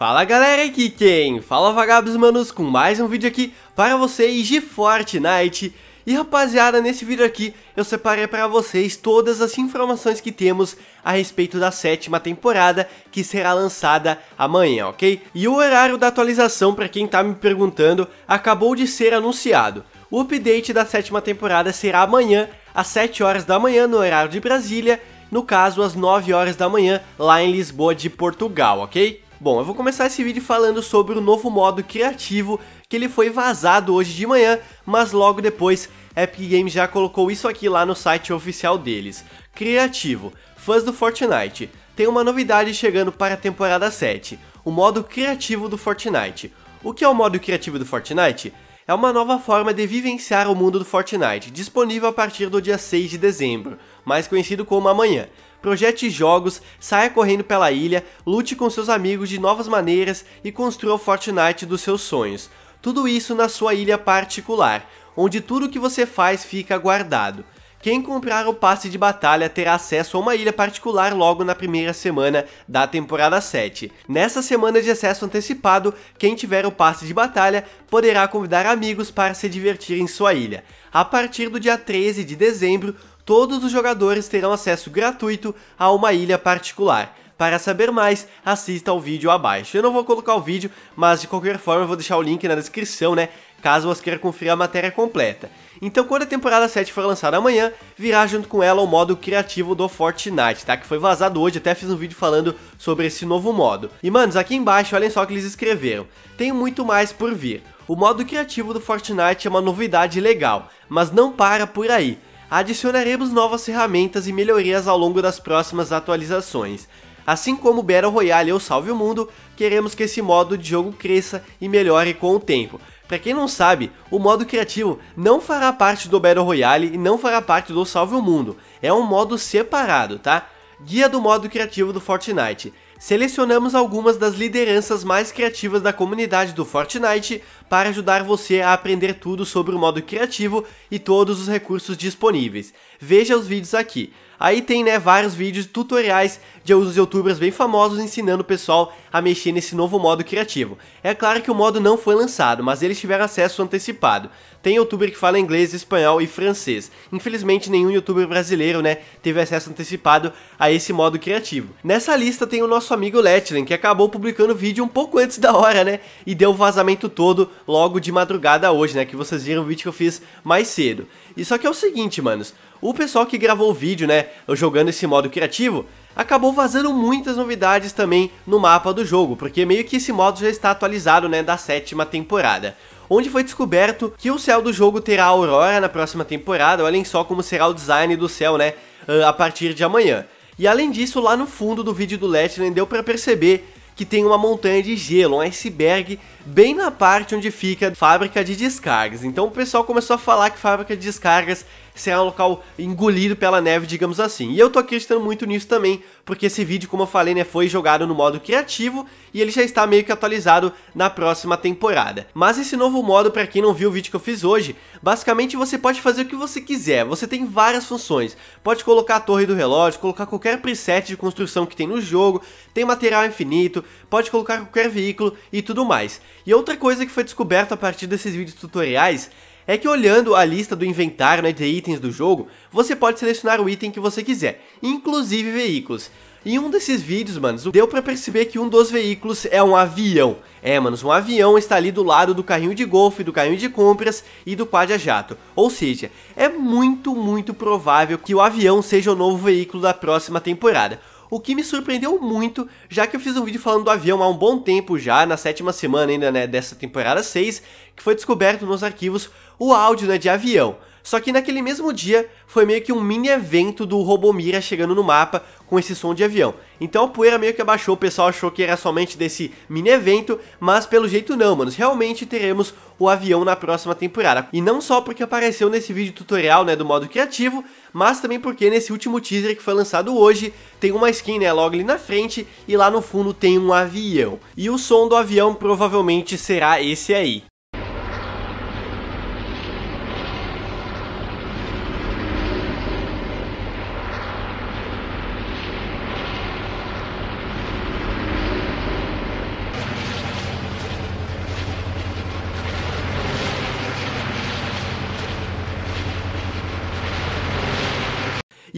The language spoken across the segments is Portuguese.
Fala galera, aqui quem? Fala vagabos manos com mais um vídeo aqui para vocês de Fortnite E rapaziada, nesse vídeo aqui eu separei para vocês todas as informações que temos a respeito da sétima temporada que será lançada amanhã, ok? E o horário da atualização, para quem tá me perguntando, acabou de ser anunciado O update da sétima temporada será amanhã, às 7 horas da manhã no horário de Brasília no caso, às 9 horas da manhã, lá em Lisboa de Portugal, ok? Bom, eu vou começar esse vídeo falando sobre o novo modo criativo que ele foi vazado hoje de manhã, mas logo depois Epic Games já colocou isso aqui lá no site oficial deles. Criativo, fãs do Fortnite, tem uma novidade chegando para a temporada 7, o modo criativo do Fortnite. O que é o modo criativo do Fortnite? É uma nova forma de vivenciar o mundo do Fortnite, disponível a partir do dia 6 de dezembro, mais conhecido como amanhã projete jogos, saia correndo pela ilha, lute com seus amigos de novas maneiras e construa o Fortnite dos seus sonhos. Tudo isso na sua ilha particular, onde tudo que você faz fica guardado. Quem comprar o passe de batalha terá acesso a uma ilha particular logo na primeira semana da temporada 7. Nessa semana de acesso antecipado, quem tiver o passe de batalha poderá convidar amigos para se divertir em sua ilha. A partir do dia 13 de dezembro, todos os jogadores terão acesso gratuito a uma ilha particular. Para saber mais, assista ao vídeo abaixo. Eu não vou colocar o vídeo, mas de qualquer forma eu vou deixar o link na descrição, né? caso você queira conferir a matéria completa. Então, quando a temporada 7 for lançada amanhã, virá junto com ela o modo criativo do Fortnite, tá? Que foi vazado hoje, até fiz um vídeo falando sobre esse novo modo. E, manos, aqui embaixo, olhem só o que eles escreveram. Tem muito mais por vir. O modo criativo do Fortnite é uma novidade legal, mas não para por aí. Adicionaremos novas ferramentas e melhorias ao longo das próximas atualizações. Assim como Battle Royale ou Salve o Mundo, queremos que esse modo de jogo cresça e melhore com o tempo. Para quem não sabe, o modo criativo não fará parte do Battle Royale e não fará parte do Salve o Mundo. É um modo separado, tá? Guia do modo criativo do Fortnite. Selecionamos algumas das lideranças mais criativas da comunidade do Fortnite para ajudar você a aprender tudo sobre o modo criativo e todos os recursos disponíveis. Veja os vídeos aqui. Aí tem, né, vários vídeos tutoriais de alguns youtubers bem famosos ensinando o pessoal a mexer nesse novo modo criativo. É claro que o modo não foi lançado, mas eles tiveram acesso antecipado tem youtuber que fala inglês, espanhol e francês. Infelizmente, nenhum youtuber brasileiro, né, teve acesso antecipado a esse modo criativo. Nessa lista tem o nosso amigo Letland, que acabou publicando o vídeo um pouco antes da hora, né, e deu o vazamento todo logo de madrugada hoje, né, que vocês viram o vídeo que eu fiz mais cedo. E só que é o seguinte, manos, o pessoal que gravou o vídeo, né, jogando esse modo criativo, acabou vazando muitas novidades também no mapa do jogo, porque meio que esse modo já está atualizado, né, da sétima temporada onde foi descoberto que o céu do jogo terá aurora na próxima temporada. Olhem só como será o design do céu, né? a partir de amanhã. E além disso, lá no fundo do vídeo do Letland deu para perceber que tem uma montanha de gelo, um iceberg, bem na parte onde fica a fábrica de descargas. Então o pessoal começou a falar que fábrica de descargas será é um local engolido pela neve, digamos assim. E eu tô acreditando muito nisso também, porque esse vídeo, como eu falei, né, foi jogado no modo criativo e ele já está meio que atualizado na próxima temporada. Mas esse novo modo, para quem não viu o vídeo que eu fiz hoje, basicamente você pode fazer o que você quiser, você tem várias funções. Pode colocar a torre do relógio, colocar qualquer preset de construção que tem no jogo, tem material infinito, pode colocar qualquer veículo e tudo mais. E outra coisa que foi descoberta a partir desses vídeos tutoriais é que olhando a lista do inventário né, de itens do jogo, você pode selecionar o item que você quiser, inclusive veículos. Em um desses vídeos, manos, deu pra perceber que um dos veículos é um avião. É, manos, um avião está ali do lado do carrinho de golfe, do carrinho de compras e do quad jato. Ou seja, é muito, muito provável que o avião seja o novo veículo da próxima temporada o que me surpreendeu muito, já que eu fiz um vídeo falando do avião há um bom tempo já, na sétima semana ainda né, dessa temporada 6, que foi descoberto nos arquivos o áudio né, de avião. Só que naquele mesmo dia foi meio que um mini evento do Robomira chegando no mapa com esse som de avião. Então a poeira meio que abaixou, o pessoal achou que era somente desse mini evento, mas pelo jeito não, manos. Realmente teremos o avião na próxima temporada. E não só porque apareceu nesse vídeo tutorial, né, do modo criativo, mas também porque nesse último teaser que foi lançado hoje, tem uma skin, né, logo ali na frente e lá no fundo tem um avião. E o som do avião provavelmente será esse aí.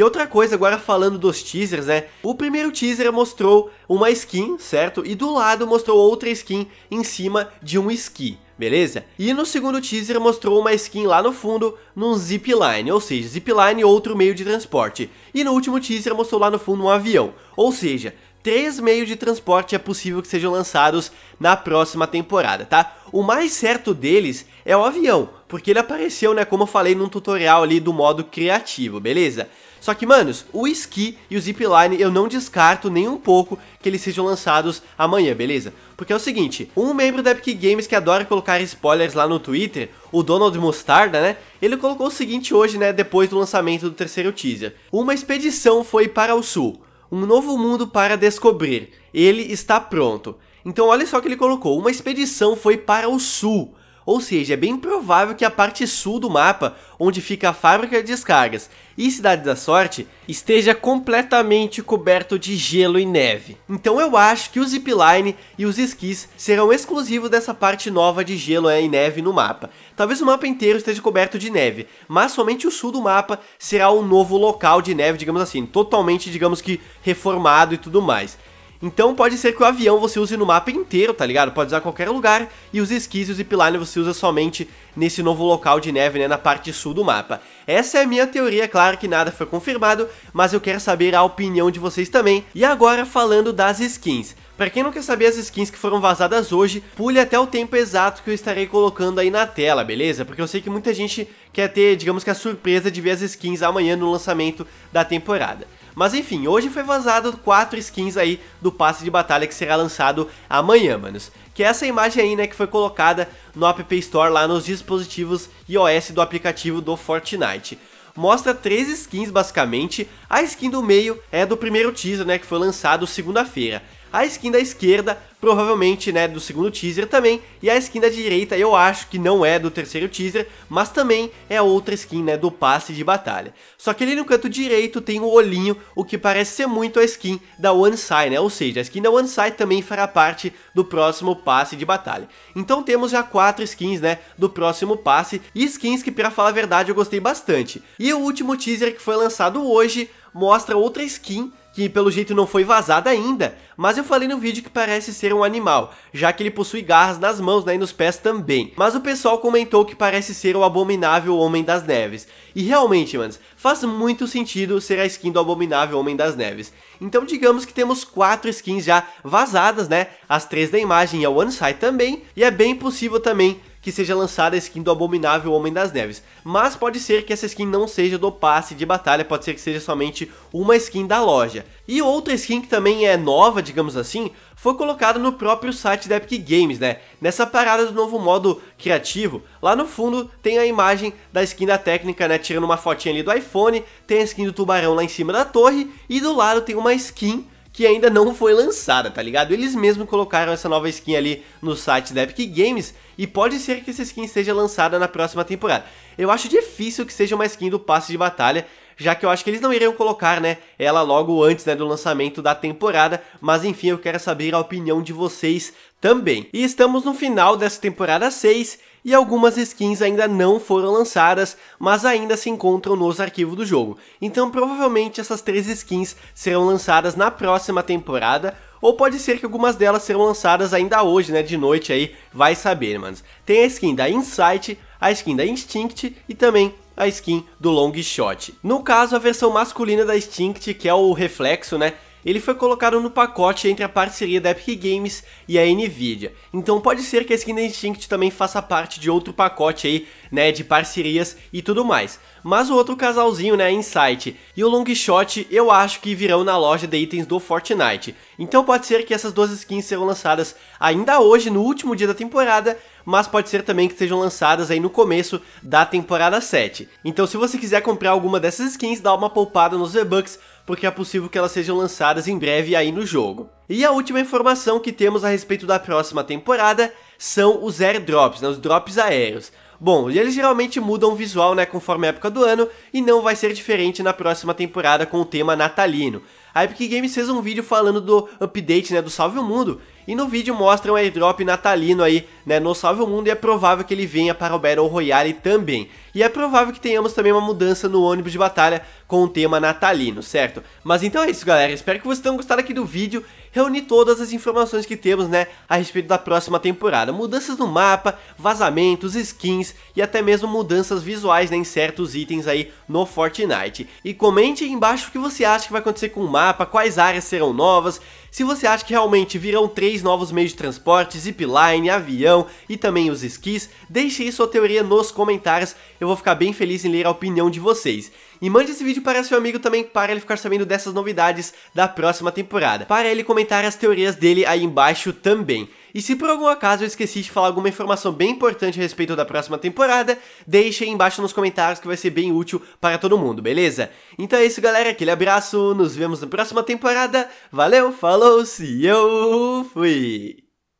E outra coisa, agora falando dos teasers, né? O primeiro teaser mostrou uma skin, certo? E do lado mostrou outra skin em cima de um ski, beleza? E no segundo teaser mostrou uma skin lá no fundo num zipline, ou seja, zipline outro meio de transporte. E no último teaser mostrou lá no fundo um avião, ou seja, três meios de transporte é possível que sejam lançados na próxima temporada, tá? O mais certo deles é o avião, porque ele apareceu, né, como eu falei, num tutorial ali do modo criativo, beleza? Só que, manos, o Ski e o Zipline eu não descarto nem um pouco que eles sejam lançados amanhã, beleza? Porque é o seguinte, um membro da Epic Games que adora colocar spoilers lá no Twitter, o Donald Mostarda, né? Ele colocou o seguinte hoje, né, depois do lançamento do terceiro teaser. Uma expedição foi para o sul, um novo mundo para descobrir. Ele está pronto. Então olha só o que ele colocou, uma expedição foi para o sul ou seja, é bem provável que a parte sul do mapa, onde fica a fábrica de descargas e Cidade da Sorte, esteja completamente coberto de gelo e neve. Então eu acho que o zipline e os esquis serão exclusivos dessa parte nova de gelo é, e neve no mapa. Talvez o mapa inteiro esteja coberto de neve, mas somente o sul do mapa será um novo local de neve, digamos assim, totalmente, digamos que reformado e tudo mais. Então pode ser que o avião você use no mapa inteiro, tá ligado? Pode usar qualquer lugar. E os esquis e o zipline você usa somente nesse novo local de neve, né? Na parte sul do mapa. Essa é a minha teoria, é claro que nada foi confirmado, mas eu quero saber a opinião de vocês também. E agora falando das skins. Pra quem não quer saber as skins que foram vazadas hoje, pule até o tempo exato que eu estarei colocando aí na tela, beleza? Porque eu sei que muita gente que é ter, digamos que a surpresa de ver as skins amanhã no lançamento da temporada. Mas enfim, hoje foi vazado quatro skins aí do passe de batalha que será lançado amanhã, manos. Que é essa imagem aí, né, que foi colocada no App Store lá nos dispositivos iOS do aplicativo do Fortnite mostra três skins basicamente. A skin do meio é do primeiro teaser, né, que foi lançado segunda-feira. A skin da esquerda, provavelmente, né, do segundo teaser também, e a skin da direita eu acho que não é do terceiro teaser, mas também é outra skin, né, do passe de batalha. Só que ali no canto direito tem o um olhinho, o que parece ser muito a skin da One Sai, né, ou seja, a skin da One Sai também fará parte do próximo passe de batalha. Então temos já quatro skins, né, do próximo passe, e skins que, pra falar a verdade, eu gostei bastante. E o último teaser que foi lançado hoje mostra outra skin que pelo jeito não foi vazada ainda, mas eu falei no vídeo que parece ser um animal, já que ele possui garras nas mãos né, e nos pés também. Mas o pessoal comentou que parece ser o abominável Homem das Neves. E realmente, mano, faz muito sentido ser a skin do abominável Homem das Neves. Então digamos que temos quatro skins já vazadas, né? As três da imagem e a One Side também, e é bem possível também que seja lançada a skin do abominável Homem das Neves. Mas pode ser que essa skin não seja do passe de batalha, pode ser que seja somente uma skin da loja. E outra skin que também é nova, digamos assim, foi colocada no próprio site da Epic Games, né? Nessa parada do novo modo criativo, lá no fundo tem a imagem da skin da técnica, né? Tirando uma fotinha ali do iPhone, tem a skin do tubarão lá em cima da torre e do lado tem uma skin que ainda não foi lançada, tá ligado? Eles mesmos colocaram essa nova skin ali no site da Epic Games e pode ser que essa skin seja lançada na próxima temporada. Eu acho difícil que seja uma skin do passe de batalha, já que eu acho que eles não iriam colocar, né, ela logo antes né, do lançamento da temporada, mas enfim, eu quero saber a opinião de vocês também. E estamos no final dessa temporada 6 e algumas skins ainda não foram lançadas, mas ainda se encontram nos arquivos do jogo. Então provavelmente essas três skins serão lançadas na próxima temporada ou pode ser que algumas delas serão lançadas ainda hoje, né, de noite aí, vai saber, manos. Tem a skin da Insight, a skin da Instinct e também a skin do Long Shot. No caso, a versão masculina da Instinct, que é o reflexo, né, ele foi colocado no pacote entre a parceria da Epic Games e a Nvidia. Então pode ser que a Skin Instinct também faça parte de outro pacote aí, né, de parcerias e tudo mais. Mas o outro casalzinho, né, Insight e o Longshot, eu acho que virão na loja de itens do Fortnite. Então pode ser que essas duas skins serão lançadas ainda hoje, no último dia da temporada, mas pode ser também que sejam lançadas aí no começo da temporada 7. Então se você quiser comprar alguma dessas skins, dá uma poupada nos V-Bucks porque é possível que elas sejam lançadas em breve aí no jogo. E a última informação que temos a respeito da próxima temporada são os airdrops, né, os drops aéreos. Bom, eles geralmente mudam o visual né, conforme a época do ano, e não vai ser diferente na próxima temporada com o tema natalino. A Epic Games fez um vídeo falando do update, né, do Salve o Mundo, e no vídeo mostra um airdrop natalino aí, né, no Salve o Mundo, e é provável que ele venha para o Battle Royale também. E é provável que tenhamos também uma mudança no ônibus de batalha com o tema natalino, certo? Mas então é isso, galera, espero que vocês tenham gostado aqui do vídeo, reunir todas as informações que temos, né, a respeito da próxima temporada. Mudanças no mapa, vazamentos, skins e até mesmo mudanças visuais né, em certos itens aí no Fortnite. E comente aí embaixo o que você acha que vai acontecer com o mapa, quais áreas serão novas, se você acha que realmente virão três novos meios de transporte, zipline, avião e também os skis, deixe aí sua teoria nos comentários, eu vou ficar bem feliz em ler a opinião de vocês. E mande esse vídeo para seu amigo também para ele ficar sabendo dessas novidades da próxima temporada. Para ele comentar as teorias dele aí embaixo também. E se por algum acaso eu esqueci de falar alguma informação bem importante a respeito da próxima temporada, deixe aí embaixo nos comentários que vai ser bem útil para todo mundo, beleza? Então é isso galera, aquele abraço, nos vemos na próxima temporada, valeu, falou, se eu fui!